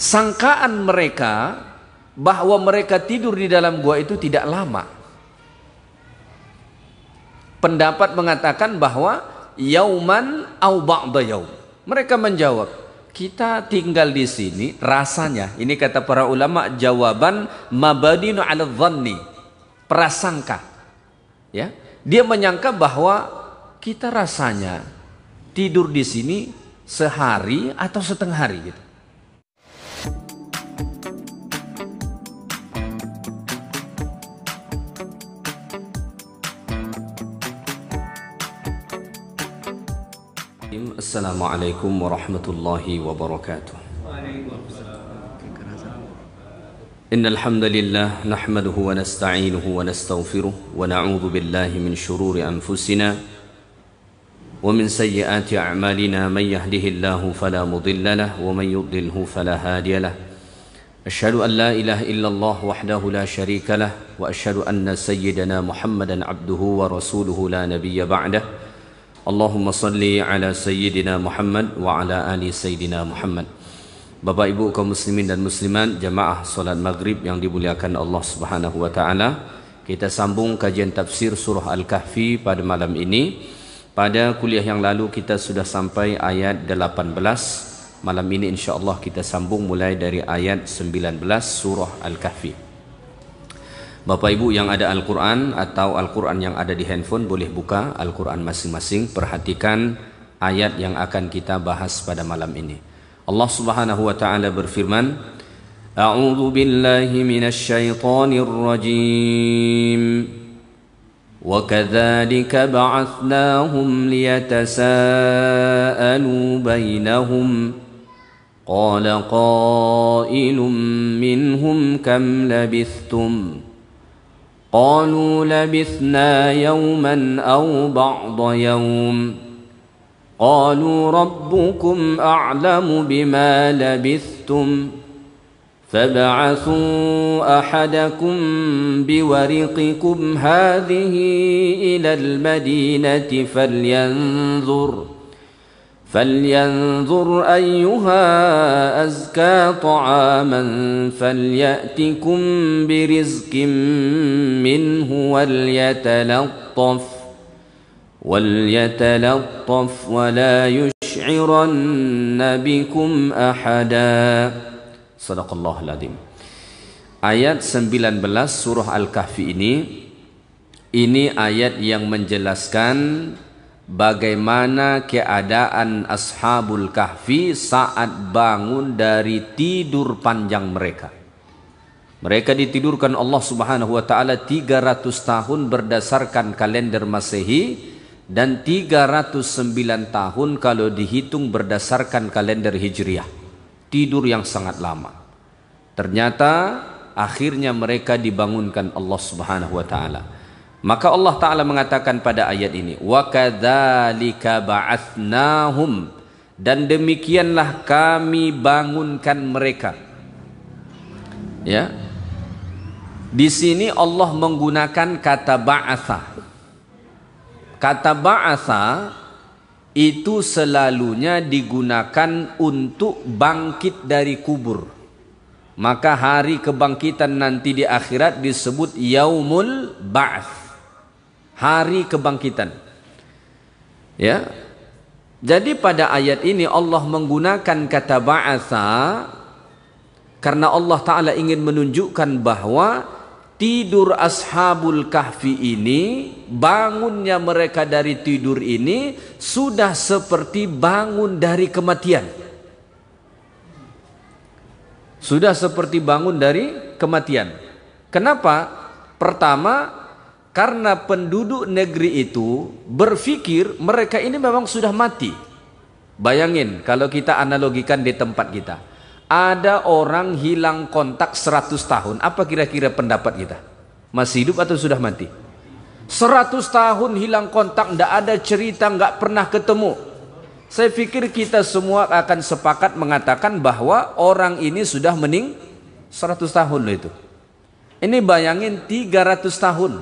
sangkaan mereka bahwa mereka tidur di dalam gua itu tidak lama. Pendapat mengatakan bahwa yauman au ba'da yaum. Mereka menjawab, kita tinggal di sini rasanya. Ini kata para ulama jawaban mabadinu 'ala dhanni. Prasangka. Ya. Dia menyangka bahwa kita rasanya tidur di sini sehari atau setengah hari gitu. السلام عليكم ورحمة الله وبركاته إن الحمد لله نحمده ونستعينه ونستغفره ونعوذ بالله من شرور أنفسنا ومن سيئات أعمالنا من يهده الله فلا مضل له ومن يضله فلا هادي له أشهد أن لا إله إلا الله وحده لا شريك له وأشهد أن سيدنا محمدا عبده ورسوله لا نبي بعده Allahumma salli ala Sayyidina Muhammad wa ala ali Sayyidina Muhammad Bapak ibu kaum muslimin dan Musliman, Jamaah solat maghrib yang dimuliakan Allah subhanahu wa ta'ala Kita sambung kajian tafsir surah Al-Kahfi pada malam ini Pada kuliah yang lalu kita sudah sampai ayat 18 Malam ini insyaAllah kita sambung mulai dari ayat 19 surah Al-Kahfi Bapak Ibu yang ada Al-Quran atau Al-Quran yang ada di handphone boleh buka Al-Quran masing-masing perhatikan ayat yang akan kita bahas pada malam ini Allah subhanahu wa ta'ala berfirman A'udhu billahi minasyaitanir rajim وكذلك بعثناهم ليتساءلوا بينهم قال قائل منهم كم لبثتم قالوا لبثنا يوما او بعض يوم قالوا ربكم اعلم بما لبثتم فبعثوا احدكم بورقكم هذه الى المدينه فلينظر فلينظر أيها أزكى طعاما فليأتكم برزق منه وليتلطف وليتلطف ولا يشعرن بكم أحدا صدق الله العظيم Ayat 19 surah Al-Kahfi ini ini ayat yang menjelaskan bagaimana keadaan ashabul kahfi saat bangun dari tidur panjang mereka. Mereka ditidurkan Allah Subhanahu wa taala 300 tahun berdasarkan kalender Masehi dan 309 tahun kalau dihitung berdasarkan kalender Hijriah. Tidur yang sangat lama. Ternyata akhirnya mereka dibangunkan Allah Subhanahu wa taala. Maka Allah Ta'ala mengatakan pada ayat ini, وَكَذَلِكَ بَعَثْنَاهُمْ Dan demikianlah kami bangunkan mereka. Ya. Di sini Allah menggunakan kata ba'atha. Kata ba'atha itu selalunya digunakan untuk bangkit dari kubur. Maka hari kebangkitan nanti di akhirat disebut yaumul ba'ath hari kebangkitan. Ya. Jadi pada ayat ini Allah menggunakan kata ba'atsa karena Allah taala ingin menunjukkan bahwa tidur ashabul kahfi ini bangunnya mereka dari tidur ini sudah seperti bangun dari kematian. Sudah seperti bangun dari kematian. Kenapa? Pertama, karena penduduk negeri itu berpikir mereka ini memang sudah mati. Bayangin kalau kita analogikan di tempat kita. Ada orang hilang kontak 100 tahun, apa kira-kira pendapat kita? Masih hidup atau sudah mati? 100 tahun hilang kontak, tidak ada cerita, nggak pernah ketemu. Saya pikir kita semua akan sepakat mengatakan bahwa orang ini sudah mening 100 tahun loh itu. Ini bayangin 300 tahun.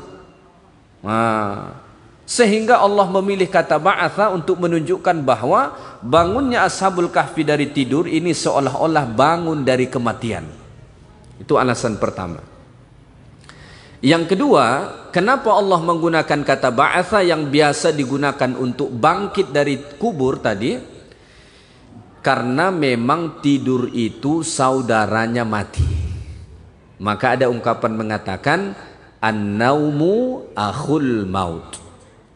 Nah, sehingga Allah memilih kata ba'atha untuk menunjukkan bahwa bangunnya Ashabul Kahfi dari tidur ini seolah-olah bangun dari kematian. Itu alasan pertama. Yang kedua, kenapa Allah menggunakan kata ba'atha yang biasa digunakan untuk bangkit dari kubur tadi? Karena memang tidur itu saudaranya mati. Maka ada ungkapan mengatakan An-naumu akhul maut.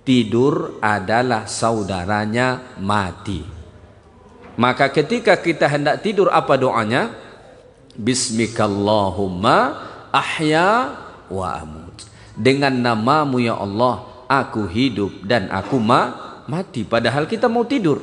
Tidur adalah saudaranya mati. Maka ketika kita hendak tidur apa doanya? Bismikallahumma ahya wa amut. Dengan namamu ya Allah, aku hidup dan aku ma mati. Padahal kita mau tidur.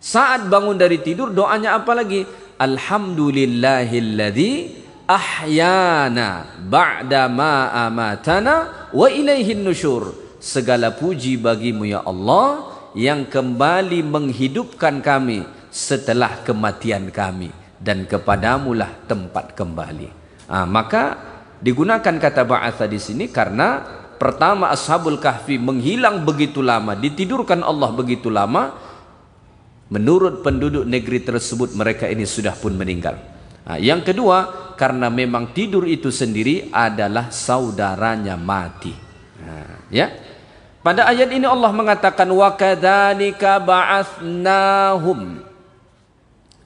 Saat bangun dari tidur doanya apa lagi? Alhamdulillahilladzi ahyana ba'dama amatana wa ilaihin nusyur segala puji bagimu ya Allah yang kembali menghidupkan kami setelah kematian kami dan kepadamulah tempat kembali ah, maka digunakan kata ba'atha di sini karena pertama ashabul kahfi menghilang begitu lama ditidurkan Allah begitu lama menurut penduduk negeri tersebut mereka ini sudah pun meninggal Nah, yang kedua, karena memang tidur itu sendiri adalah saudaranya mati. Nah, ya. Pada ayat ini Allah mengatakan wa kadzalika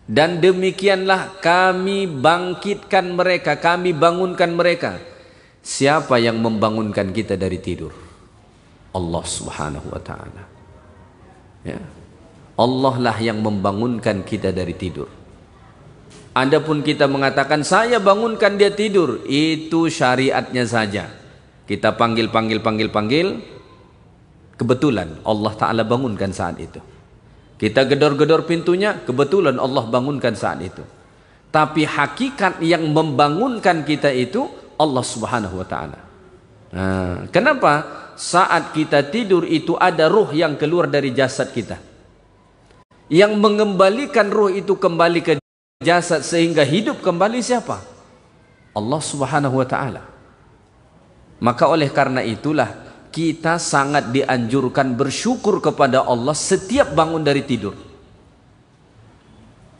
dan demikianlah kami bangkitkan mereka, kami bangunkan mereka. Siapa yang membangunkan kita dari tidur? Allah Subhanahu wa taala. Ya. Allah lah yang membangunkan kita dari tidur. Adapun kita mengatakan saya bangunkan dia tidur, itu syariatnya saja. Kita panggil panggil panggil panggil kebetulan Allah taala bangunkan saat itu. Kita gedor-gedor pintunya, kebetulan Allah bangunkan saat itu. Tapi hakikat yang membangunkan kita itu Allah Subhanahu wa taala. Nah, kenapa? Saat kita tidur itu ada ruh yang keluar dari jasad kita. Yang mengembalikan ruh itu kembali ke jasad sehingga hidup kembali siapa? Allah Subhanahu wa taala. Maka oleh karena itulah kita sangat dianjurkan bersyukur kepada Allah setiap bangun dari tidur.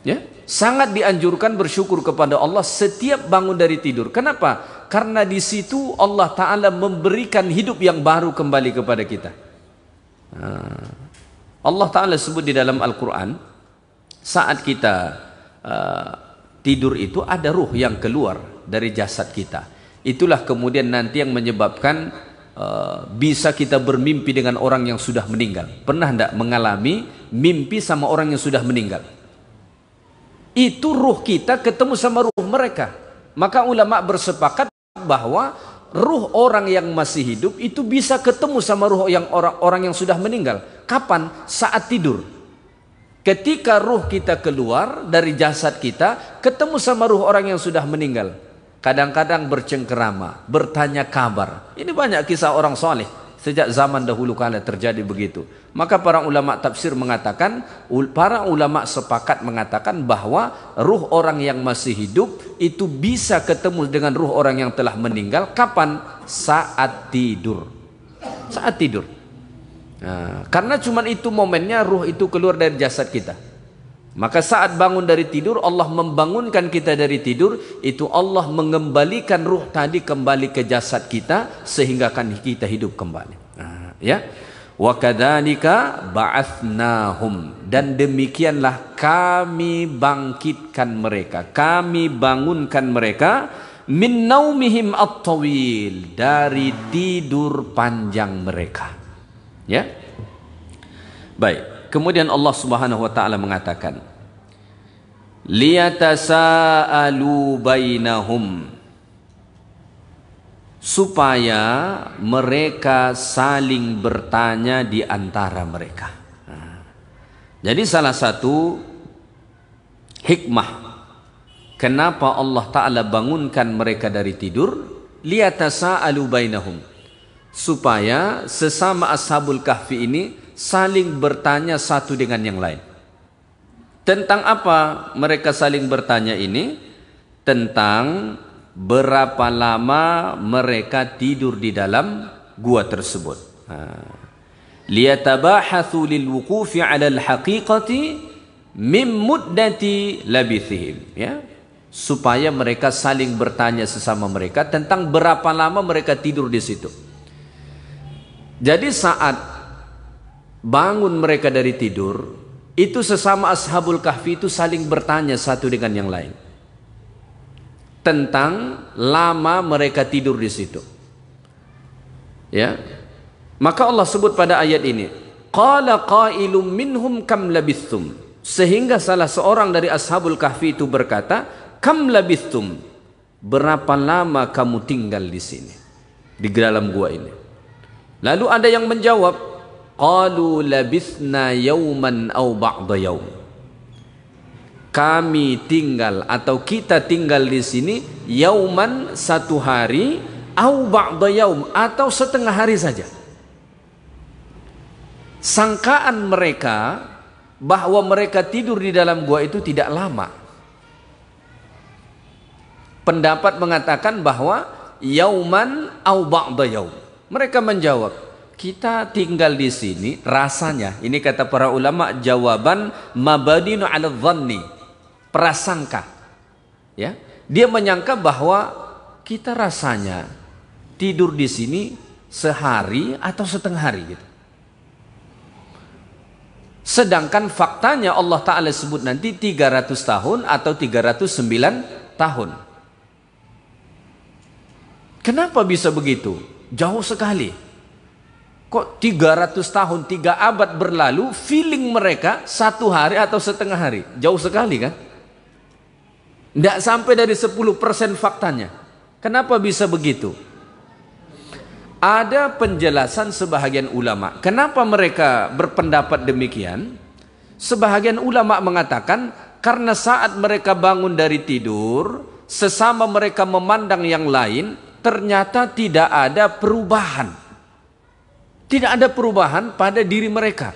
Ya, sangat dianjurkan bersyukur kepada Allah setiap bangun dari tidur. Kenapa? Karena di situ Allah Taala memberikan hidup yang baru kembali kepada kita. Ah. Allah Taala sebut di dalam Al Quran saat kita Eh, tidur itu ada ruh yang keluar dari jasad kita. Itulah kemudian nanti yang menyebabkan uh, bisa kita bermimpi dengan orang yang sudah meninggal. Pernah tidak mengalami mimpi sama orang yang sudah meninggal? Itu ruh kita ketemu sama ruh mereka. Maka ulama bersepakat bahwa ruh orang yang masih hidup itu bisa ketemu sama ruh yang orang-orang yang sudah meninggal. Kapan? Saat tidur. Ketika ruh kita keluar dari jasad kita, ketemu sama ruh orang yang sudah meninggal. Kadang-kadang bercengkerama, bertanya kabar. Ini banyak kisah orang soleh. Sejak zaman dahulu kala terjadi begitu. Maka para ulama tafsir mengatakan, para ulama sepakat mengatakan bahwa ruh orang yang masih hidup itu bisa ketemu dengan ruh orang yang telah meninggal. Kapan? Saat tidur. Saat tidur. Nah, karena cuman itu momennya ruh itu keluar dari jasad kita. Maka saat bangun dari tidur Allah membangunkan kita dari tidur itu Allah mengembalikan ruh tadi kembali ke jasad kita sehingga kan kita hidup kembali. Nah, ya. Wa kadzalika ba'athnahum dan demikianlah kami bangkitkan mereka, kami bangunkan mereka min naumihim at-tawil dari tidur panjang mereka. Ya. Baik. Kemudian Allah Subhanahu wa taala mengatakan, "Liyatasaalu bainahum" supaya mereka saling bertanya di antara mereka. jadi salah satu hikmah kenapa Allah Ta'ala bangunkan mereka dari tidur liyatasa'alu bainahum supaya sesama ashabul kahfi ini saling bertanya satu dengan yang lain. Tentang apa mereka saling bertanya ini? Tentang berapa lama mereka tidur di dalam gua tersebut. Liyatabahathu lil wuqufi 'ala al-haqiqati mim muddati labithihim ya supaya mereka saling bertanya sesama mereka tentang berapa lama mereka tidur di situ. Jadi saat bangun mereka dari tidur, itu sesama ashabul kahfi itu saling bertanya satu dengan yang lain. Tentang lama mereka tidur di situ. Ya. Maka Allah sebut pada ayat ini, qala qailum minhum kam labithum. Sehingga salah seorang dari ashabul kahfi itu berkata, kam labithum. Berapa lama kamu tinggal di sini? Di dalam gua ini. Lalu ada yang menjawab, qalu labisna yauman au ba'da yaum. Kami tinggal atau kita tinggal di sini yauman satu hari au ba'da yaum atau setengah hari saja. Sangkaan mereka bahwa mereka tidur di dalam gua itu tidak lama. Pendapat mengatakan bahwa yauman au ba'da yaum mereka menjawab, kita tinggal di sini rasanya. Ini kata para ulama jawaban mabadinu ala dhanni. Prasangka. Ya. Dia menyangka bahwa kita rasanya tidur di sini sehari atau setengah hari gitu. Sedangkan faktanya Allah Ta'ala sebut nanti 300 tahun atau 309 tahun. Kenapa bisa begitu? jauh sekali. Kok 300 tahun, 3 abad berlalu, feeling mereka satu hari atau setengah hari. Jauh sekali kan? Tidak sampai dari 10% faktanya. Kenapa bisa begitu? Ada penjelasan sebahagian ulama. Kenapa mereka berpendapat demikian? Sebahagian ulama mengatakan karena saat mereka bangun dari tidur, sesama mereka memandang yang lain, ternyata tidak ada perubahan. Tidak ada perubahan pada diri mereka.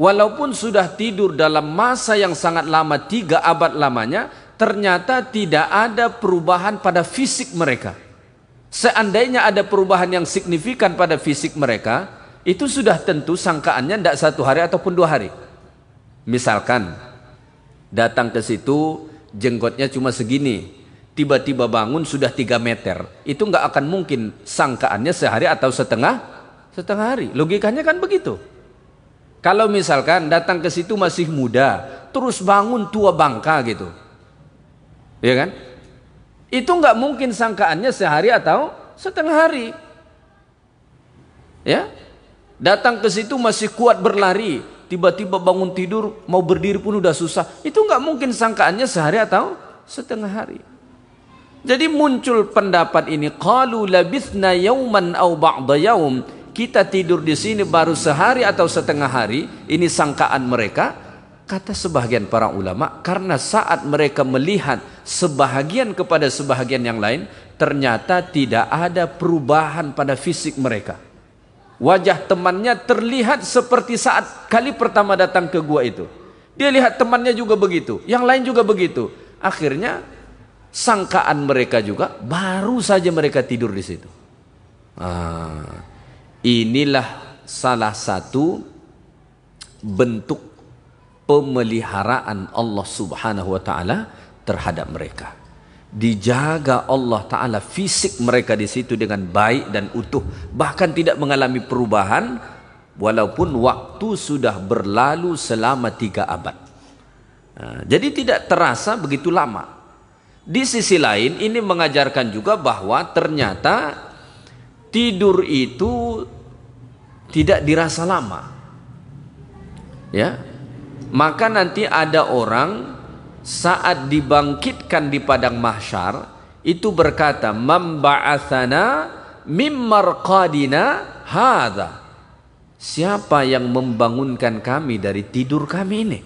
Walaupun sudah tidur dalam masa yang sangat lama, tiga abad lamanya, ternyata tidak ada perubahan pada fisik mereka. Seandainya ada perubahan yang signifikan pada fisik mereka, itu sudah tentu sangkaannya tidak satu hari ataupun dua hari. Misalkan, datang ke situ, jenggotnya cuma segini, tiba-tiba bangun sudah tiga meter itu nggak akan mungkin sangkaannya sehari atau setengah setengah hari logikanya kan begitu kalau misalkan datang ke situ masih muda terus bangun tua bangka gitu ya kan itu nggak mungkin sangkaannya sehari atau setengah hari ya datang ke situ masih kuat berlari tiba-tiba bangun tidur mau berdiri pun udah susah itu nggak mungkin sangkaannya sehari atau setengah hari jadi muncul pendapat ini qalu labithna yauman au ba'da yaum. Kita tidur di sini baru sehari atau setengah hari, ini sangkaan mereka. Kata sebahagian para ulama, karena saat mereka melihat sebahagian kepada sebahagian yang lain, ternyata tidak ada perubahan pada fisik mereka. Wajah temannya terlihat seperti saat kali pertama datang ke gua itu. Dia lihat temannya juga begitu, yang lain juga begitu. Akhirnya sangkaan mereka juga baru saja mereka tidur di situ. Ah, inilah salah satu bentuk pemeliharaan Allah Subhanahu wa taala terhadap mereka. Dijaga Allah taala fisik mereka di situ dengan baik dan utuh, bahkan tidak mengalami perubahan walaupun waktu sudah berlalu selama tiga abad. Ah, jadi tidak terasa begitu lama. Di sisi lain ini mengajarkan juga bahwa ternyata tidur itu tidak dirasa lama. Ya. Maka nanti ada orang saat dibangkitkan di padang mahsyar itu berkata memba'athana mimmarqadina hadza siapa yang membangunkan kami dari tidur kami ini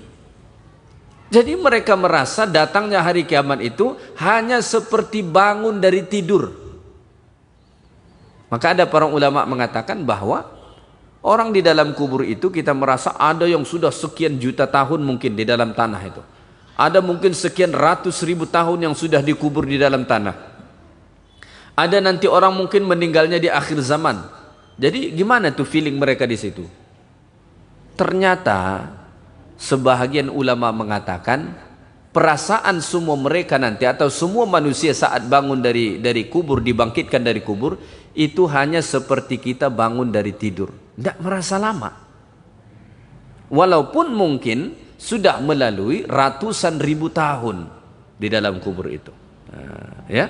jadi mereka merasa datangnya hari kiamat itu hanya seperti bangun dari tidur. Maka ada para ulama mengatakan bahwa orang di dalam kubur itu kita merasa ada yang sudah sekian juta tahun mungkin di dalam tanah itu. Ada mungkin sekian ratus ribu tahun yang sudah dikubur di dalam tanah. Ada nanti orang mungkin meninggalnya di akhir zaman. Jadi gimana tuh feeling mereka di situ? Ternyata Sebahagian ulama mengatakan perasaan semua mereka nanti atau semua manusia saat bangun dari dari kubur dibangkitkan dari kubur itu hanya seperti kita bangun dari tidur. Tidak merasa lama. Walaupun mungkin sudah melalui ratusan ribu tahun di dalam kubur itu. Ah, ya.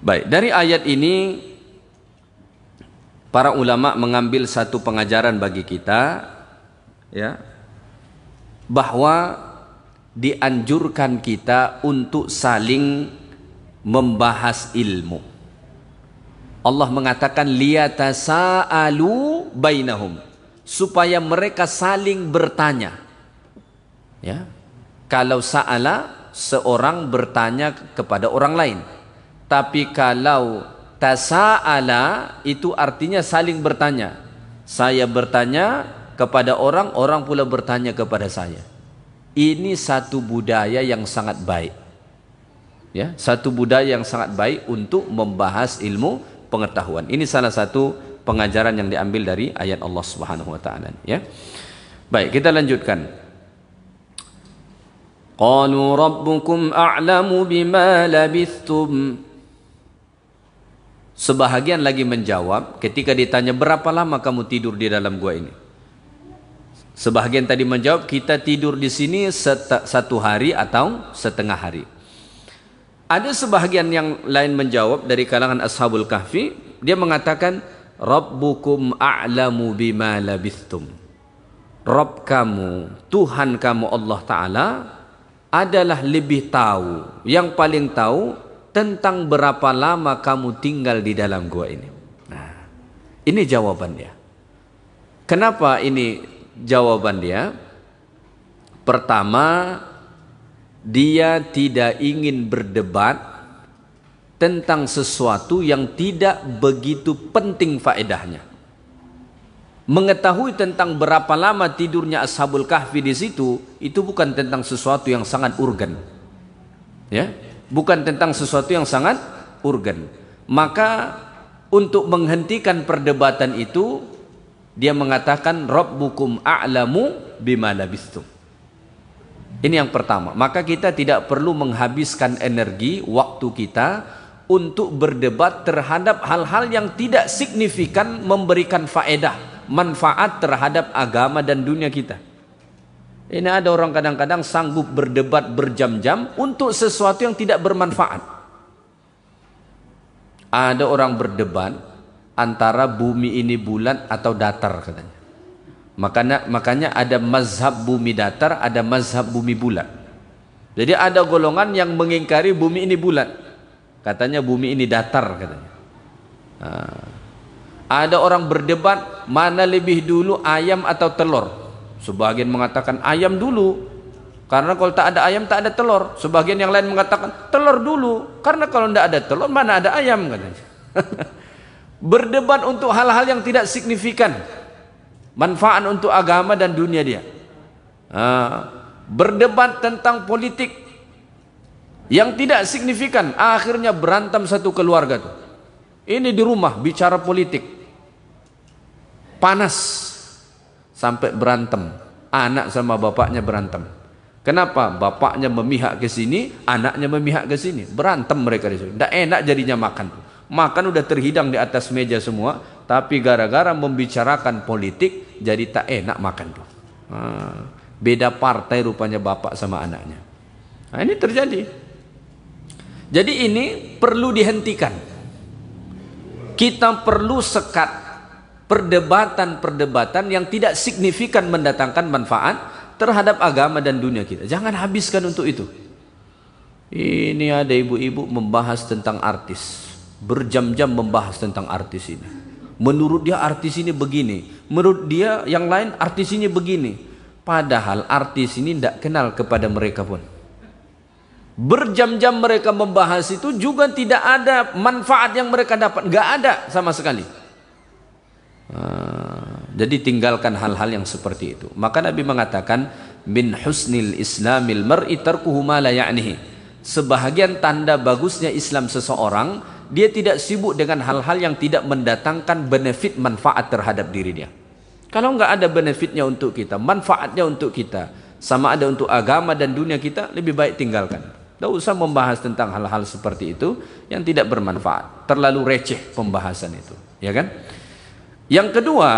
Baik, dari ayat ini para ulama mengambil satu pengajaran bagi kita ya bahwa dianjurkan kita untuk saling membahas ilmu. Allah mengatakan liyatasaalu bainahum supaya mereka saling bertanya. Ya. Kalau saala seorang bertanya kepada orang lain. Tapi kalau tasaala itu artinya saling bertanya. Saya bertanya, kepada orang, orang pula bertanya kepada saya. Ini satu budaya yang sangat baik. Ya, satu budaya yang sangat baik untuk membahas ilmu pengetahuan. Ini salah satu pengajaran yang diambil dari ayat Allah Subhanahu wa taala, ya. Baik, kita lanjutkan. "Qalu Rabbukum أعلم بما لبثتم Sebahagian lagi menjawab ketika ditanya berapa lama kamu tidur di dalam gua ini. Sebagian tadi menjawab kita tidur di sini satu hari atau setengah hari. Ada sebagian yang lain menjawab dari kalangan Ashabul Kahfi, dia mengatakan Rabbukum a'lamu bima labithtum. Rabb kamu, Tuhan kamu Allah Ta'ala adalah lebih tahu, yang paling tahu tentang berapa lama kamu tinggal di dalam gua ini. Nah, ini jawabannya. Kenapa ini jawaban dia pertama dia tidak ingin berdebat tentang sesuatu yang tidak begitu penting faedahnya. Mengetahui tentang berapa lama tidurnya Ashabul Kahfi di situ itu bukan tentang sesuatu yang sangat urgen. Ya, bukan tentang sesuatu yang sangat urgen. Maka untuk menghentikan perdebatan itu dia mengatakan Rabbukum a'lamu bima labistum. Ini yang pertama. Maka kita tidak perlu menghabiskan energi waktu kita untuk berdebat terhadap hal-hal yang tidak signifikan memberikan faedah, manfaat terhadap agama dan dunia kita. Ini ada orang kadang-kadang sanggup berdebat berjam-jam untuk sesuatu yang tidak bermanfaat. Ada orang berdebat antara bumi ini bulan atau datar katanya. Makanya makanya ada mazhab bumi datar, ada mazhab bumi bulat. Jadi ada golongan yang mengingkari bumi ini bulat. Katanya bumi ini datar katanya. Ah. ada orang berdebat mana lebih dulu ayam atau telur. Sebagian mengatakan ayam dulu. Karena kalau tak ada ayam tak ada telur. Sebagian yang lain mengatakan telur dulu. Karena kalau tidak ada telur mana ada ayam katanya. Berdebat untuk hal-hal yang tidak signifikan. Manfaat untuk agama dan dunia dia. Berdebat tentang politik yang tidak signifikan. Akhirnya berantem satu keluarga tuh. Ini di rumah bicara politik. Panas. Sampai berantem. Anak sama bapaknya berantem. Kenapa? Bapaknya memihak ke sini, anaknya memihak ke sini. Berantem mereka di sini Tidak enak jadinya makan makan udah terhidang di atas meja semua, tapi gara-gara membicarakan politik jadi tak enak makan tuh. Ah, beda partai rupanya bapak sama anaknya. Nah, ini terjadi. Jadi ini perlu dihentikan. Kita perlu sekat perdebatan-perdebatan yang tidak signifikan mendatangkan manfaat terhadap agama dan dunia kita. Jangan habiskan untuk itu. Ini ada ibu-ibu membahas tentang artis berjam-jam membahas tentang artis ini. Menurut dia artis ini begini, menurut dia yang lain artis ini begini. Padahal artis ini tidak kenal kepada mereka pun. Berjam-jam mereka membahas itu juga tidak ada manfaat yang mereka dapat, nggak ada sama sekali. Ah, jadi tinggalkan hal-hal yang seperti itu. Maka Nabi mengatakan min husnil islamil mar'i tarkuhu ma la ya'nihi sebahagian tanda bagusnya Islam seseorang, dia tidak sibuk dengan hal-hal yang tidak mendatangkan benefit manfaat terhadap dirinya. Kalau nggak ada benefitnya untuk kita, manfaatnya untuk kita, sama ada untuk agama dan dunia kita, lebih baik tinggalkan. Tidak usah membahas tentang hal-hal seperti itu yang tidak bermanfaat. Terlalu receh pembahasan itu, ya kan? Yang kedua,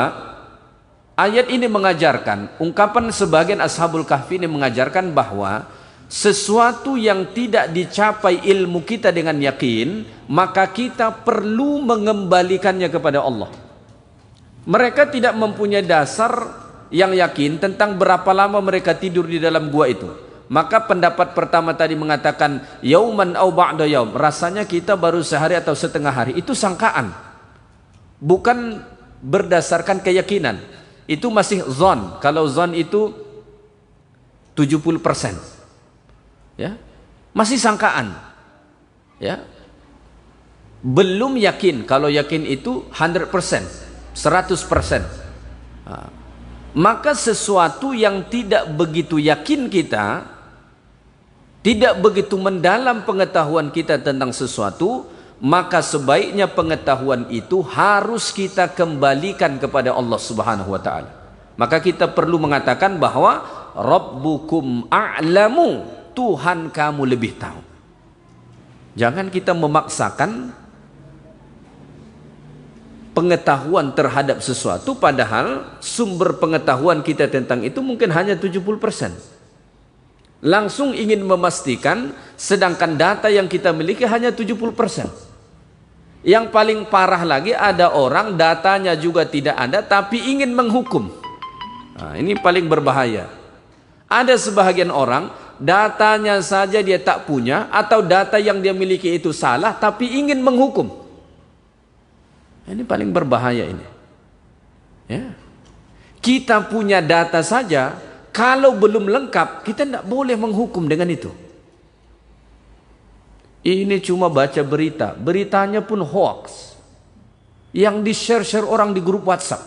ayat ini mengajarkan, ungkapan sebagian ashabul kahfi ini mengajarkan bahwa sesuatu yang tidak dicapai ilmu kita dengan yakin, maka kita perlu mengembalikannya kepada Allah. Mereka tidak mempunyai dasar yang yakin tentang berapa lama mereka tidur di dalam gua itu. Maka pendapat pertama tadi mengatakan yauman au ba'da yaum, rasanya kita baru sehari atau setengah hari. Itu sangkaan. Bukan berdasarkan keyakinan. Itu masih zon. Kalau zon itu 70 persen ya masih sangkaan ya belum yakin kalau yakin itu 100% 100% maka sesuatu yang tidak begitu yakin kita tidak begitu mendalam pengetahuan kita tentang sesuatu maka sebaiknya pengetahuan itu harus kita kembalikan kepada Allah Subhanahu wa taala maka kita perlu mengatakan bahwa rabbukum a'lamu Tuhan kamu lebih tahu. Jangan kita memaksakan pengetahuan terhadap sesuatu padahal sumber pengetahuan kita tentang itu mungkin hanya 70%. Langsung ingin memastikan sedangkan data yang kita miliki hanya 70%. Yang paling parah lagi ada orang datanya juga tidak ada tapi ingin menghukum. Nah, ini paling berbahaya. Ada sebahagian orang datanya saja dia tak punya atau data yang dia miliki itu salah tapi ingin menghukum. Ini paling berbahaya ini. Ya. Kita punya data saja kalau belum lengkap kita tidak boleh menghukum dengan itu. Ini cuma baca berita, beritanya pun hoax. Yang di-share-share orang di grup WhatsApp.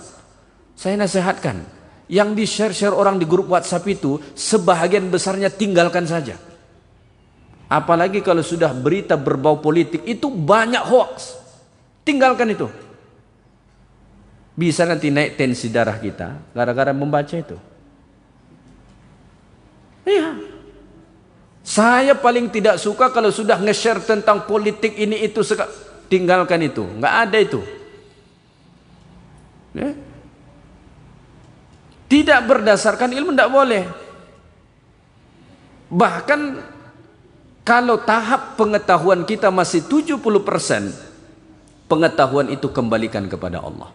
Saya nasihatkan, yang di share-share orang di grup WhatsApp itu sebahagian besarnya tinggalkan saja. Apalagi kalau sudah berita berbau politik itu banyak hoax. Tinggalkan itu. Bisa nanti naik tensi darah kita gara-gara membaca itu. Iya. Saya paling tidak suka kalau sudah nge-share tentang politik ini itu tinggalkan itu. Enggak ada itu. Ya. Tidak berdasarkan ilmu tidak boleh. Bahkan kalau tahap pengetahuan kita masih 70%, pengetahuan itu kembalikan kepada Allah.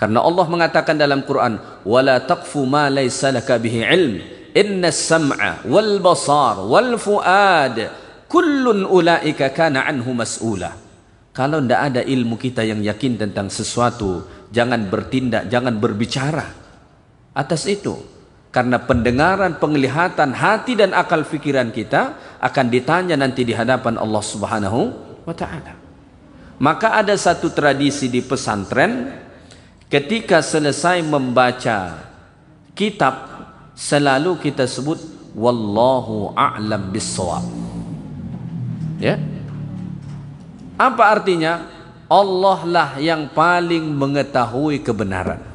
Karena Allah mengatakan dalam Quran, "Wala taqfu ma laysa laka bihi ilm, inna sam'a wal basar wal fuad kullun ulaika kana anhu mas'ula." Kalau tidak ada ilmu kita yang yakin tentang sesuatu, jangan bertindak, jangan berbicara atas itu. Karena pendengaran, penglihatan, hati dan akal fikiran kita akan ditanya nanti di hadapan Allah Subhanahu wa taala. Maka ada satu tradisi di pesantren ketika selesai membaca kitab selalu kita sebut wallahu a'lam bissawab. Ya. Apa artinya? Allah lah yang paling mengetahui kebenaran.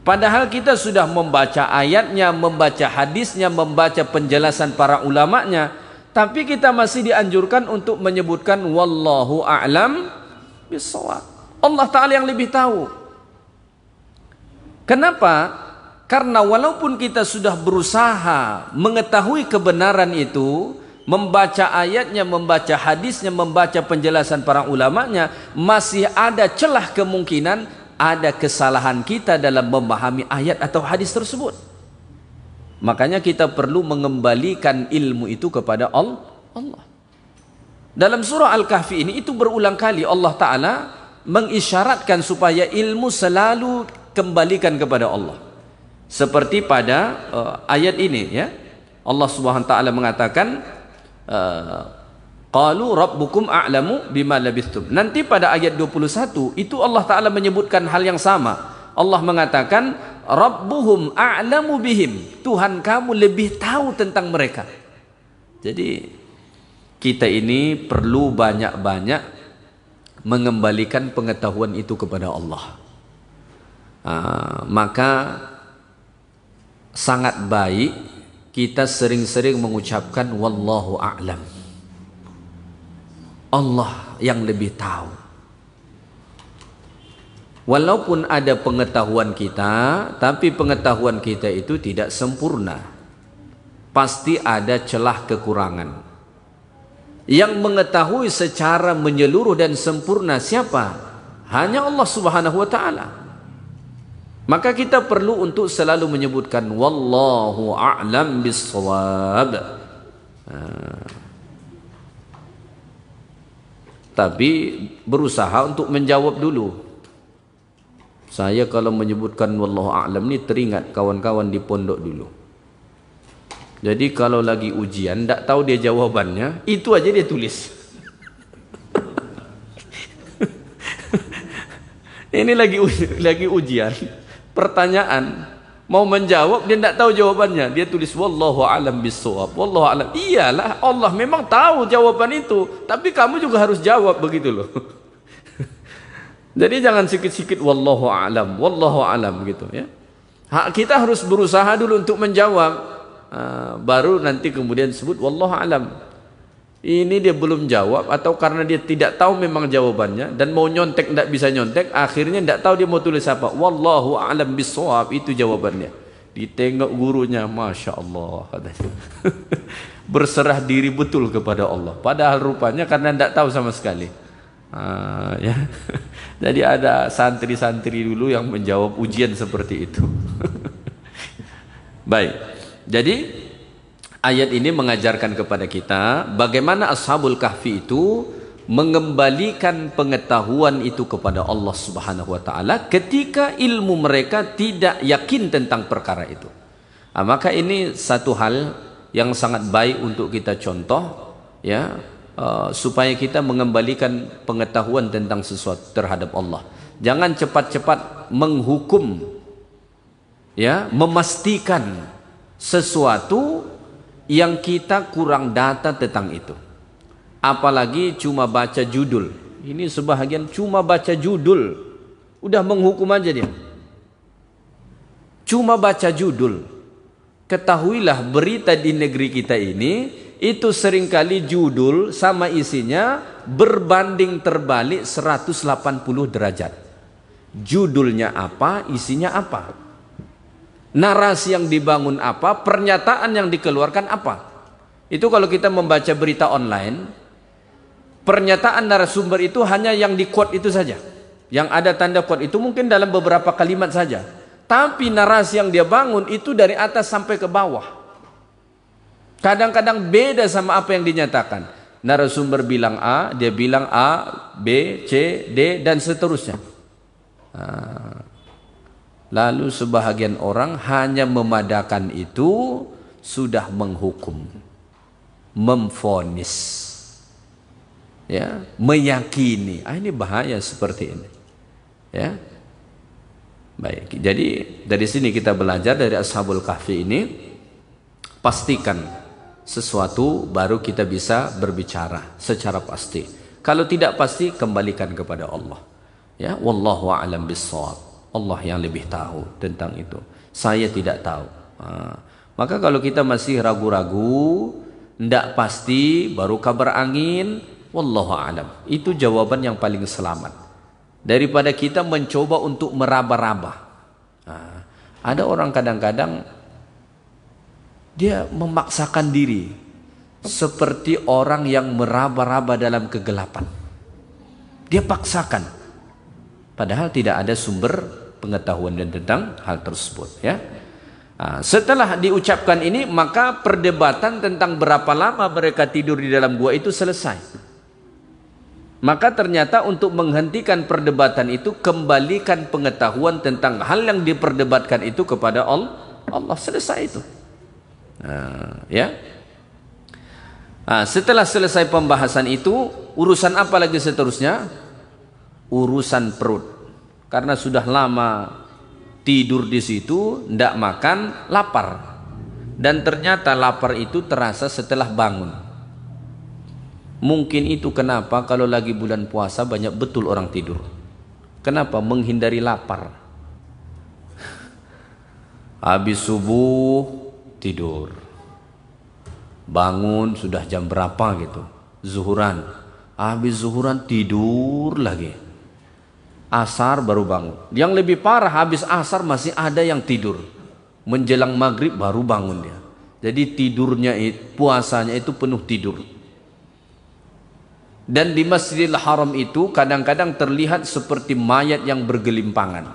Padahal kita sudah membaca ayatnya, membaca hadisnya, membaca penjelasan para ulamanya, tapi kita masih dianjurkan untuk menyebutkan wallahu a'lam bisawab. Allah taala yang lebih tahu. Kenapa? Karena walaupun kita sudah berusaha mengetahui kebenaran itu, membaca ayatnya, membaca hadisnya, membaca penjelasan para ulamanya, masih ada celah kemungkinan ada kesalahan kita dalam memahami ayat atau hadis tersebut. Makanya kita perlu mengembalikan ilmu itu kepada Allah. Dalam surah Al-Kahfi ini itu berulang kali Allah Ta'ala mengisyaratkan supaya ilmu selalu kembalikan kepada Allah. Seperti pada uh, ayat ini ya. Allah Subhanahu wa taala mengatakan uh, Qalu rabbukum a'lamu bima labistum. Nanti pada ayat 21 itu Allah Taala menyebutkan hal yang sama. Allah mengatakan rabbuhum a'lamu bihim. Tuhan kamu lebih tahu tentang mereka. Jadi kita ini perlu banyak-banyak mengembalikan pengetahuan itu kepada Allah. Uh, maka sangat baik kita sering-sering mengucapkan wallahu a'lam. Allah yang lebih tahu. Walaupun ada pengetahuan kita, tapi pengetahuan kita itu tidak sempurna. Pasti ada celah kekurangan. Yang mengetahui secara menyeluruh dan sempurna siapa? Hanya Allah Subhanahu wa taala. Maka kita perlu untuk selalu menyebutkan wallahu a'lam bissawab. Ah. Tapi berusaha untuk menjawab dulu. Saya kalau menyebutkan Allah a'lam ni teringat kawan-kawan di pondok dulu. Jadi kalau lagi ujian tak tahu dia jawabannya, itu aja dia tulis. Ini lagi lagi ujian, pertanyaan mau menjawab dia tidak tahu jawabannya dia tulis wallahu alam bisawab wallahu alam iyalah Allah memang tahu jawaban itu tapi kamu juga harus jawab begitu loh jadi jangan sikit-sikit wallahu alam wallahu alam gitu ya hak kita harus berusaha dulu untuk menjawab ah, baru nanti kemudian sebut wallahu alam ini dia belum jawab atau karena dia tidak tahu memang jawabannya dan mau nyontek tidak bisa nyontek akhirnya tidak tahu dia mau tulis apa. Wallahu a'lam bishawab itu jawabannya. Ditengok gurunya, masya Allah. Berserah diri betul kepada Allah. Padahal rupanya karena tidak tahu sama sekali. Uh, ya. Jadi ada santri-santri dulu yang menjawab ujian seperti itu. Baik. Jadi Ayat ini mengajarkan kepada kita bagaimana Ashabul Kahfi itu mengembalikan pengetahuan itu kepada Allah Subhanahu wa taala ketika ilmu mereka tidak yakin tentang perkara itu. Nah, maka ini satu hal yang sangat baik untuk kita contoh ya uh, supaya kita mengembalikan pengetahuan tentang sesuatu terhadap Allah. Jangan cepat-cepat menghukum ya memastikan sesuatu yang kita kurang data tentang itu. Apalagi cuma baca judul. Ini sebahagian cuma baca judul. Udah menghukum aja dia. Cuma baca judul. Ketahuilah berita di negeri kita ini itu seringkali judul sama isinya berbanding terbalik 180 derajat. Judulnya apa, isinya apa? narasi yang dibangun apa, pernyataan yang dikeluarkan apa. Itu kalau kita membaca berita online, pernyataan narasumber itu hanya yang di quote itu saja. Yang ada tanda quote itu mungkin dalam beberapa kalimat saja. Tapi narasi yang dia bangun itu dari atas sampai ke bawah. Kadang-kadang beda sama apa yang dinyatakan. Narasumber bilang A, dia bilang A, B, C, D, dan seterusnya. Nah, Lalu sebahagian orang hanya memadakan itu sudah menghukum, memfonis, ya, meyakini. Ah, ini bahaya seperti ini. Ya. Baik. Jadi dari sini kita belajar dari Ashabul Kahfi ini pastikan sesuatu baru kita bisa berbicara secara pasti. Kalau tidak pasti kembalikan kepada Allah. Ya, wallahu a'lam bissawab. Allah yang lebih tahu tentang itu. Saya tidak tahu. maka kalau kita masih ragu-ragu, tidak pasti, baru kabar angin, wallahu alam. Itu jawaban yang paling selamat. Daripada kita mencoba untuk meraba-raba. ada orang kadang-kadang dia memaksakan diri seperti orang yang meraba-raba dalam kegelapan. Dia paksakan padahal tidak ada sumber pengetahuan dan tentang hal tersebut ya nah, setelah diucapkan ini maka perdebatan tentang berapa lama mereka tidur di dalam gua itu selesai maka ternyata untuk menghentikan perdebatan itu kembalikan pengetahuan tentang hal yang diperdebatkan itu kepada Allah. Allah selesai itu. Nah, ya. Nah, setelah selesai pembahasan itu, urusan apa lagi seterusnya? urusan perut karena sudah lama tidur di situ ndak makan lapar dan ternyata lapar itu terasa setelah bangun mungkin itu kenapa kalau lagi bulan puasa banyak betul orang tidur kenapa menghindari lapar habis subuh tidur bangun sudah jam berapa gitu zuhuran habis zuhuran tidur lagi asar baru bangun. Yang lebih parah habis asar masih ada yang tidur. Menjelang maghrib baru bangun dia. Jadi tidurnya puasanya itu penuh tidur. Dan di Masjidil Haram itu kadang-kadang terlihat seperti mayat yang bergelimpangan.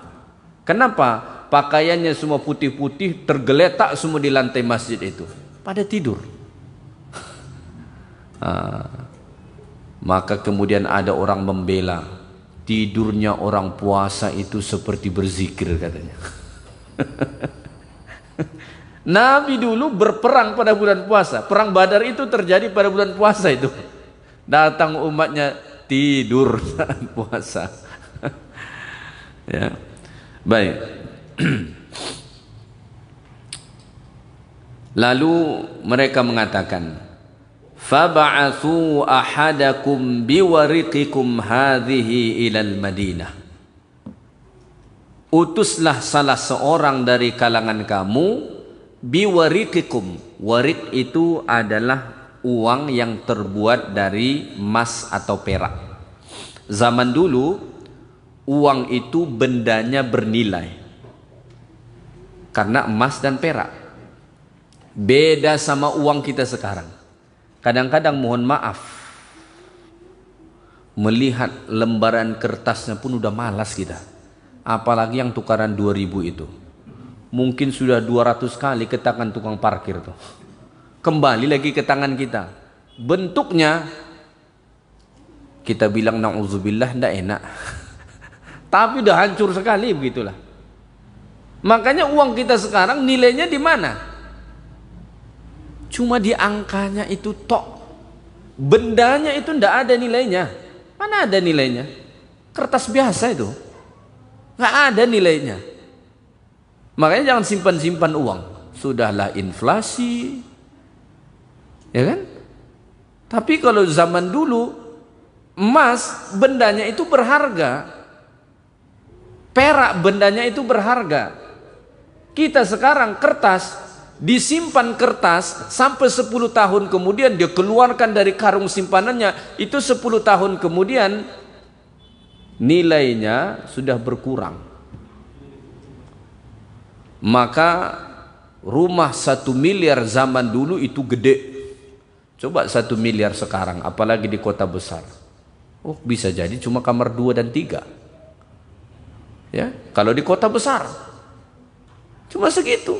Kenapa? Pakaiannya semua putih-putih tergeletak semua di lantai masjid itu. Pada tidur. Ah. Maka kemudian ada orang membela tidurnya orang puasa itu seperti berzikir katanya. Nabi dulu berperang pada bulan puasa. Perang Badar itu terjadi pada bulan puasa itu. Datang umatnya tidur saat puasa. ya. Baik. Lalu mereka mengatakan, فبعثوا ahadakum biwariqikum hadhihi ilal Madinah Utuslah salah seorang dari kalangan kamu biwarikikum. warik itu adalah uang yang terbuat dari emas atau perak zaman dulu uang itu bendanya bernilai karena emas dan perak beda sama uang kita sekarang kadang-kadang mohon maaf melihat lembaran kertasnya pun udah malas kita apalagi yang tukaran 2000 itu mungkin sudah 200 kali ke tangan tukang parkir tuh kembali lagi ke tangan kita bentuknya kita bilang na'udzubillah ndak enak tapi udah hancur sekali begitulah makanya uang kita sekarang nilainya di mana Cuma di angkanya itu tok. Bendanya itu ndak ada nilainya. Mana ada nilainya? Kertas biasa itu. Nggak ada nilainya. Makanya jangan simpan-simpan uang. Sudahlah inflasi. Ya kan? Tapi kalau zaman dulu emas bendanya itu berharga. Perak bendanya itu berharga. Kita sekarang kertas disimpan kertas sampai 10 tahun kemudian dia keluarkan dari karung simpanannya itu 10 tahun kemudian nilainya sudah berkurang maka rumah satu miliar zaman dulu itu gede coba satu miliar sekarang apalagi di kota besar oh bisa jadi cuma kamar dua dan tiga ya kalau di kota besar cuma segitu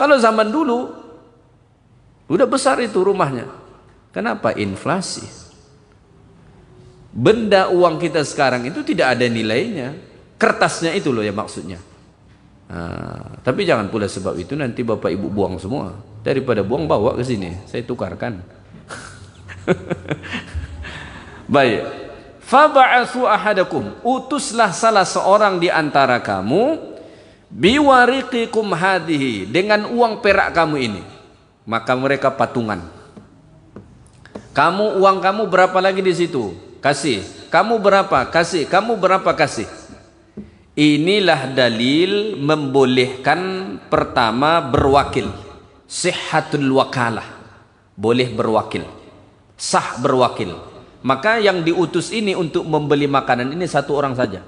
kalau zaman dulu udah besar itu rumahnya. Kenapa? Inflasi. Benda uang kita sekarang itu tidak ada nilainya. Kertasnya itu loh ya maksudnya. Nah, tapi jangan pula sebab itu nanti bapak ibu buang semua. Daripada buang bawa ke sini, saya tukarkan. Baik. Faba'athu ahadakum, utuslah salah seorang di antara kamu biwariqikum hadihi dengan uang perak kamu ini maka mereka patungan kamu uang kamu berapa lagi di situ kasih kamu berapa kasih kamu berapa kasih inilah dalil membolehkan pertama berwakil sihhatul wakalah boleh berwakil sah berwakil maka yang diutus ini untuk membeli makanan ini satu orang saja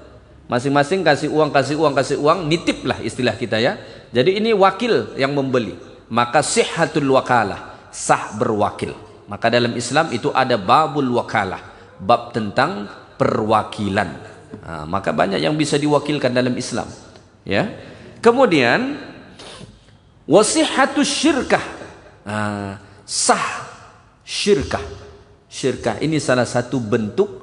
Masing-masing kasih uang, kasih uang, kasih uang, nitip lah istilah kita ya. Jadi ini wakil yang membeli. Maka sihatul wakalah, sah berwakil. Maka dalam Islam itu ada babul wakalah, bab tentang perwakilan. Nah, maka banyak yang bisa diwakilkan dalam Islam. Ya. Kemudian wasihatul syirkah. Nah, sah syirkah. Syirkah ini salah satu bentuk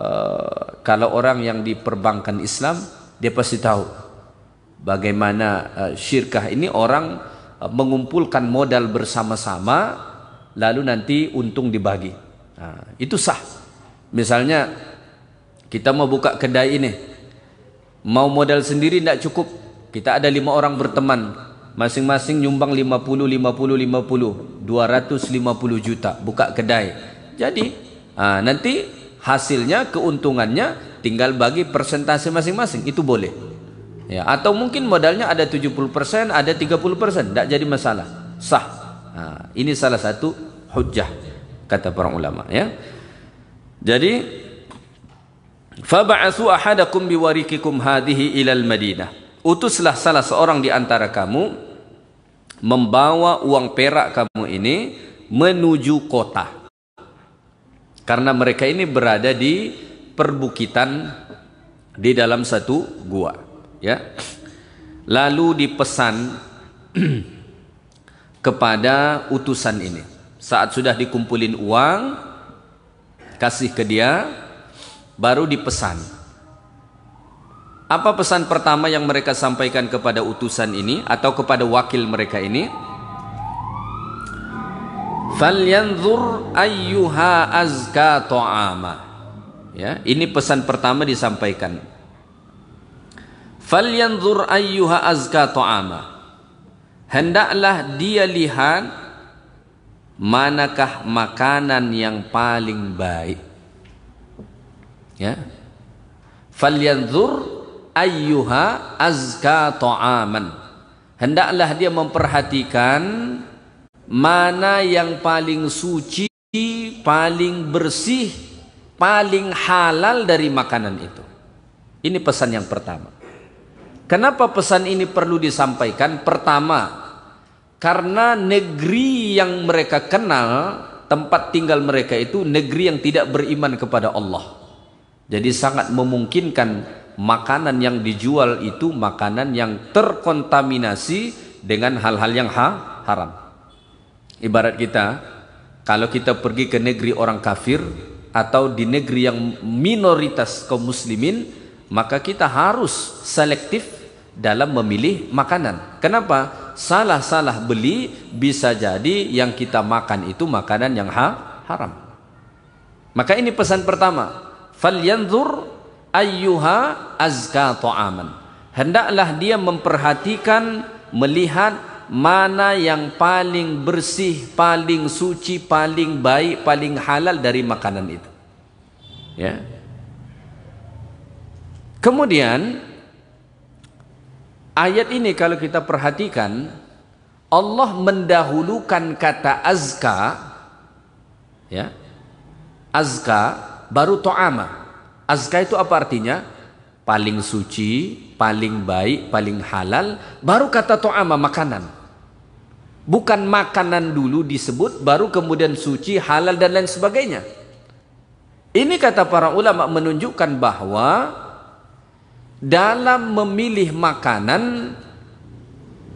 Eh, kalau orang yang diperbankan Islam dia pasti tahu bagaimana uh, syirkah ini orang uh, mengumpulkan modal bersama-sama lalu nanti untung dibagi. Nah, itu sah. Misalnya kita mau buka kedai ini mau modal sendiri tidak cukup kita ada lima orang berteman masing-masing nyumbang 50 50 50 250 juta buka kedai jadi ah, nanti hasilnya keuntungannya tinggal bagi persentase masing-masing itu boleh ya atau mungkin modalnya ada 70% ada 30% tidak jadi masalah sah nah, ini salah satu hujjah kata para ulama ya jadi fab'atsu ahadakum biwarikikum hadhihi ilal madinah utuslah salah seorang di antara kamu membawa uang perak kamu ini menuju kota karena mereka ini berada di perbukitan di dalam satu gua, ya. Lalu dipesan kepada utusan ini. Saat sudah dikumpulin uang, kasih ke dia, baru dipesan. Apa pesan pertama yang mereka sampaikan kepada utusan ini atau kepada wakil mereka ini? falyanzur ayyuha azka ta'ama ya ini pesan pertama disampaikan falyanzur ayyuha azka ta'ama hendaklah dia lihat manakah makanan yang paling baik ya falyanzur ayyuha azka ta'aman hendaklah dia memperhatikan mana yang paling suci, paling bersih, paling halal dari makanan itu. Ini pesan yang pertama. Kenapa pesan ini perlu disampaikan? Pertama, karena negeri yang mereka kenal, tempat tinggal mereka itu negeri yang tidak beriman kepada Allah. Jadi sangat memungkinkan makanan yang dijual itu makanan yang terkontaminasi dengan hal-hal yang haram. Ibarat kita, kalau kita pergi ke negeri orang kafir atau di negeri yang minoritas kaum muslimin, maka kita harus selektif dalam memilih makanan. Kenapa? Salah-salah beli bisa jadi yang kita makan itu makanan yang ha haram. Maka ini pesan pertama. Falyanzur ayyuha azka ta'aman. Hendaklah dia memperhatikan, melihat mana yang paling bersih, paling suci, paling baik, paling halal dari makanan itu. Ya. Kemudian ayat ini kalau kita perhatikan Allah mendahulukan kata azka ya. Azka baru ta'ama. Azka itu apa artinya? Paling suci, paling baik, paling halal, baru kata ta'ama makanan. Bukan makanan dulu disebut baru kemudian suci, halal dan lain sebagainya. Ini kata para ulama menunjukkan bahwa dalam memilih makanan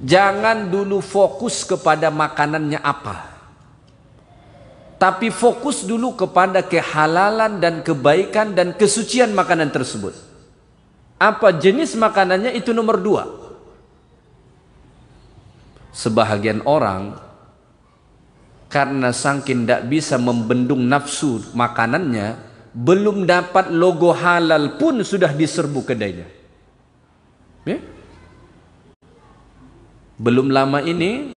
jangan dulu fokus kepada makanannya apa. Tapi fokus dulu kepada kehalalan dan kebaikan dan kesucian makanan tersebut. Apa jenis makanannya itu nomor dua sebahagian orang karena sangkin tidak bisa membendung nafsu makanannya, belum dapat logo halal pun sudah diserbu kedainya. Ya? Belum lama ini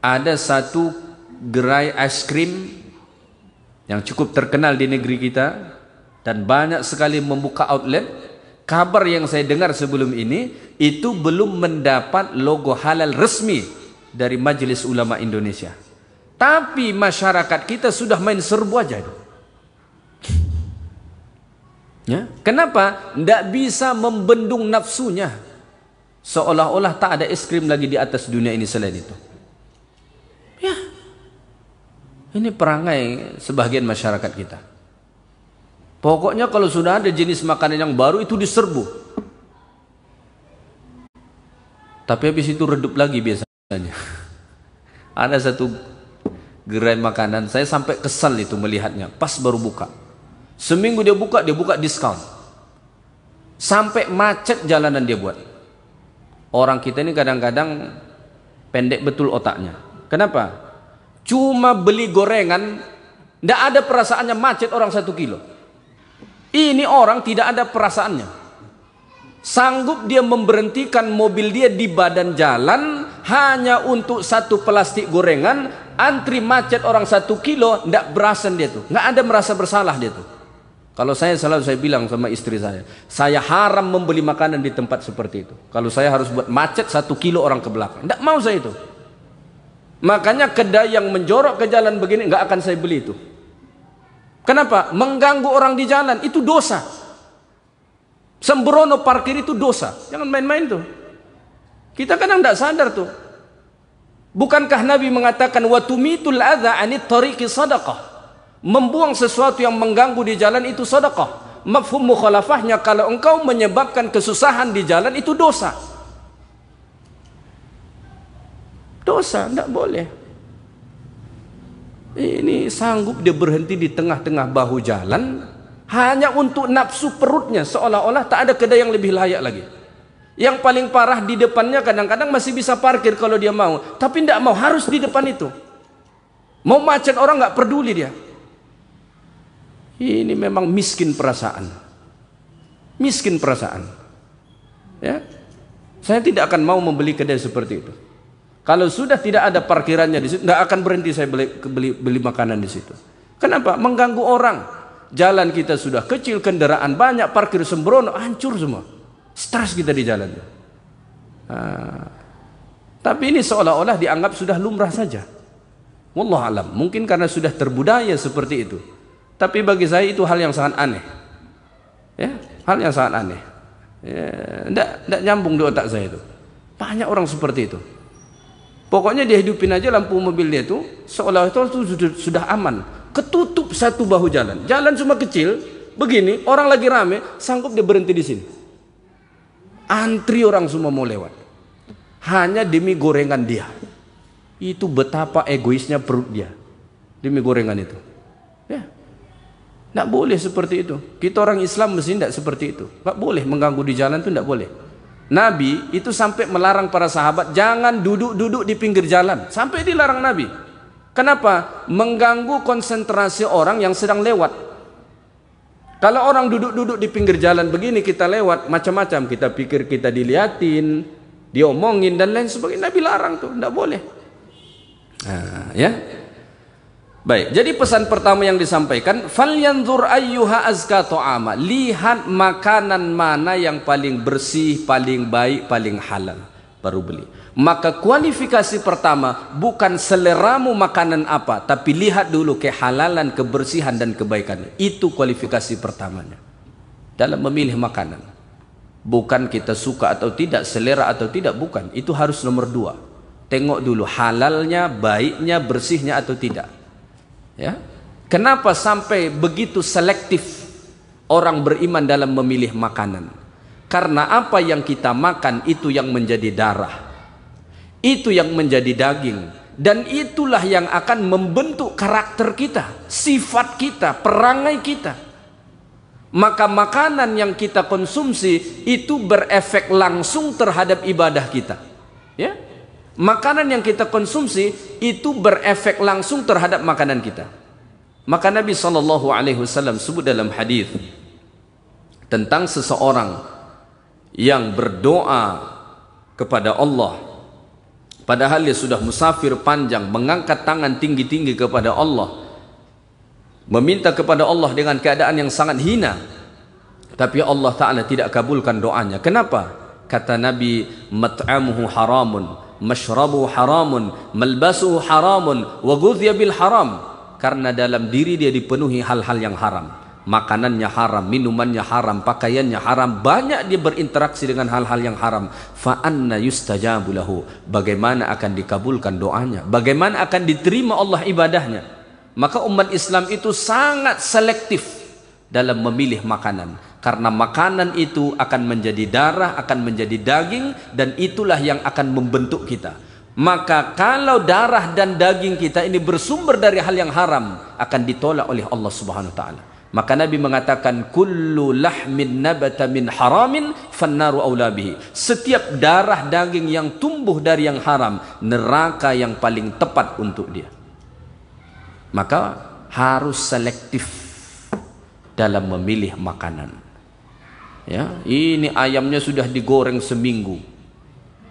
ada satu gerai es krim yang cukup terkenal di negeri kita dan banyak sekali membuka outlet kabar yang saya dengar sebelum ini itu belum mendapat logo halal resmi dari Majelis Ulama Indonesia. Tapi masyarakat kita sudah main serbu aja itu. Ya. Kenapa? Tidak bisa membendung nafsunya. Seolah-olah tak ada es krim lagi di atas dunia ini selain itu. Ya. Ini perangai sebagian masyarakat kita. Pokoknya kalau sudah ada jenis makanan yang baru itu diserbu. Tapi habis itu redup lagi biasanya. Ada satu gerai makanan, saya sampai kesal itu melihatnya, pas baru buka. Seminggu dia buka, dia buka diskon. Sampai macet jalanan dia buat. Orang kita ini kadang-kadang pendek betul otaknya. Kenapa? Cuma beli gorengan, tidak ada perasaannya macet orang satu kilo. Ini orang tidak ada perasaannya. Sanggup dia memberhentikan mobil dia di badan jalan hanya untuk satu plastik gorengan, antri macet orang satu kilo, tidak berasa dia tuh, nggak ada merasa bersalah dia tuh. Kalau saya selalu saya bilang sama istri saya, saya haram membeli makanan di tempat seperti itu. Kalau saya harus buat macet satu kilo orang ke belakang, tidak mau saya itu. Makanya kedai yang menjorok ke jalan begini nggak akan saya beli itu. Kenapa? Mengganggu orang di jalan itu dosa. Sembrono parkir itu dosa. Jangan main-main tuh. Kita kadang tidak sadar tuh. Bukankah Nabi mengatakan watumitul adza anit tariqi sadaqah? Membuang sesuatu yang mengganggu di jalan itu sadaqah. Mafhum mukhalafahnya kalau engkau menyebabkan kesusahan di jalan itu dosa. Dosa, tidak boleh. Ini sanggup dia berhenti di tengah-tengah bahu jalan hanya untuk nafsu perutnya seolah-olah tak ada kedai yang lebih layak lagi. Yang paling parah di depannya kadang-kadang masih bisa parkir kalau dia mau, tapi tidak mau harus di depan itu. Mau macet orang nggak peduli dia. Ini memang miskin perasaan. Miskin perasaan. Ya. Saya tidak akan mau membeli kedai seperti itu. Kalau sudah tidak ada parkirannya di situ, tidak akan berhenti saya beli, beli, beli makanan di situ. Kenapa? Mengganggu orang. Jalan kita sudah kecil, kendaraan banyak, parkir sembrono, hancur semua. Stres kita di jalan. Nah, tapi ini seolah-olah dianggap sudah lumrah saja. Wallah alam, mungkin karena sudah terbudaya seperti itu. Tapi bagi saya itu hal yang sangat aneh. Ya, hal yang sangat aneh. Ya, enggak, enggak nyambung di otak saya itu. Banyak orang seperti itu. Pokoknya dia hidupin aja lampu mobil dia itu seolah itu sudah, sudah aman. Ketutup satu bahu jalan. Jalan cuma kecil, begini, orang lagi rame, sanggup dia berhenti di sini. Antri orang semua mau lewat. Hanya demi gorengan dia. Itu betapa egoisnya perut dia. Demi gorengan itu. Ya. Tidak boleh seperti itu. Kita orang Islam mesti tidak seperti itu. Tidak boleh mengganggu di jalan itu tidak boleh. Nabi itu sampai melarang para sahabat jangan duduk-duduk di pinggir jalan. Sampai dilarang Nabi. Kenapa? Mengganggu konsentrasi orang yang sedang lewat. Kalau orang duduk-duduk di pinggir jalan begini kita lewat macam-macam. Kita pikir kita diliatin, diomongin dan lain sebagainya. Nabi larang tuh, tidak boleh. Nah, ya. Baik, jadi pesan pertama yang disampaikan, falyanzur ayyuha azka ta'ama. Lihat makanan mana yang paling bersih, paling baik, paling halal baru beli. Maka kualifikasi pertama bukan seleramu makanan apa, tapi lihat dulu kehalalan, kebersihan dan kebaikannya Itu kualifikasi pertamanya dalam memilih makanan. Bukan kita suka atau tidak, selera atau tidak, bukan. Itu harus nomor dua. Tengok dulu halalnya, baiknya, bersihnya atau tidak. Ya. Kenapa sampai begitu selektif orang beriman dalam memilih makanan? Karena apa yang kita makan itu yang menjadi darah. Itu yang menjadi daging dan itulah yang akan membentuk karakter kita, sifat kita, perangai kita. Maka makanan yang kita konsumsi itu berefek langsung terhadap ibadah kita. Ya, Makanan yang kita konsumsi itu berefek langsung terhadap makanan kita. Maka Nabi saw. Alaihi sebut dalam hadis tentang seseorang yang berdoa kepada Allah padahal dia sudah musafir panjang mengangkat tangan tinggi-tinggi kepada Allah meminta kepada Allah dengan keadaan yang sangat hina tapi Allah Ta'ala tidak kabulkan doanya kenapa? kata Nabi mat'amuhu haramun mashrabu haramun, melbasu haramun, wa bil haram. Karena dalam diri dia dipenuhi hal-hal yang haram. Makanannya haram, minumannya haram, pakaiannya haram. Banyak dia berinteraksi dengan hal-hal yang haram. Fa'anna yustajabu Bagaimana akan dikabulkan doanya? Bagaimana akan diterima Allah ibadahnya? Maka umat Islam itu sangat selektif dalam memilih makanan karena makanan itu akan menjadi darah, akan menjadi daging dan itulah yang akan membentuk kita. Maka kalau darah dan daging kita ini bersumber dari hal yang haram akan ditolak oleh Allah Subhanahu wa taala. Maka Nabi mengatakan kullu lahmin nabata min haramin fannaru aula Setiap darah daging yang tumbuh dari yang haram, neraka yang paling tepat untuk dia. Maka harus selektif dalam memilih makanan ya ini ayamnya sudah digoreng seminggu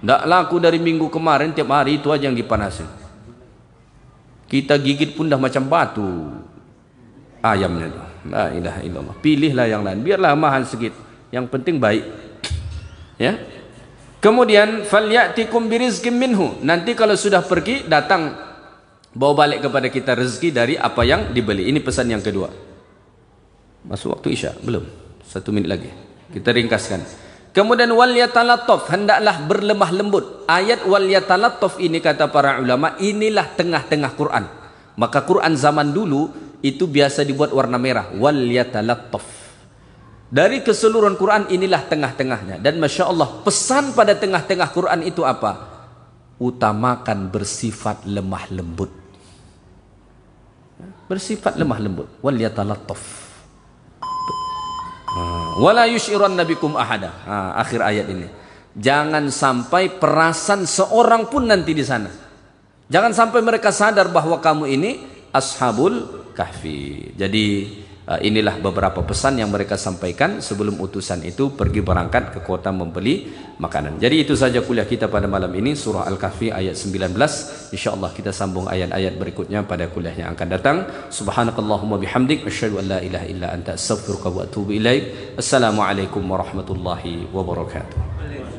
tidak laku dari minggu kemarin tiap hari itu aja yang dipanasin kita gigit pun dah macam batu ayamnya itu la ilaha illallah pilihlah yang lain biarlah mahal sedikit yang penting baik ya kemudian falyatikum birizqim minhu nanti kalau sudah pergi datang bawa balik kepada kita rezeki dari apa yang dibeli ini pesan yang kedua masuk waktu isya belum satu menit lagi kita ringkaskan. Kemudian wal yatalattaf hendaklah berlemah lembut. Ayat wal yatalattaf ini kata para ulama inilah tengah-tengah Quran. Maka Quran zaman dulu itu biasa dibuat warna merah wal yatalattaf. Dari keseluruhan Quran inilah tengah-tengahnya dan masya Allah pesan pada tengah-tengah Quran itu apa? Utamakan bersifat lemah lembut. Bersifat lemah lembut wal yatalattaf. Hmm. Wala yushiran nabikum ahada. akhir ayat ini. Jangan sampai perasan seorang pun nanti di sana. Jangan sampai mereka sadar bahwa kamu ini ashabul kahfi. Jadi Uh, inilah beberapa pesan yang mereka sampaikan sebelum utusan itu pergi berangkat ke kota membeli makanan. Jadi itu saja kuliah kita pada malam ini surah Al-Kahfi ayat 19. Insya-Allah kita sambung ayat-ayat berikutnya pada kuliah yang akan datang. Subhanakallahumma bihamdik asyhadu an la ilaha illa anta astaghfiruka wa atubu ilaik. Assalamualaikum warahmatullahi wabarakatuh.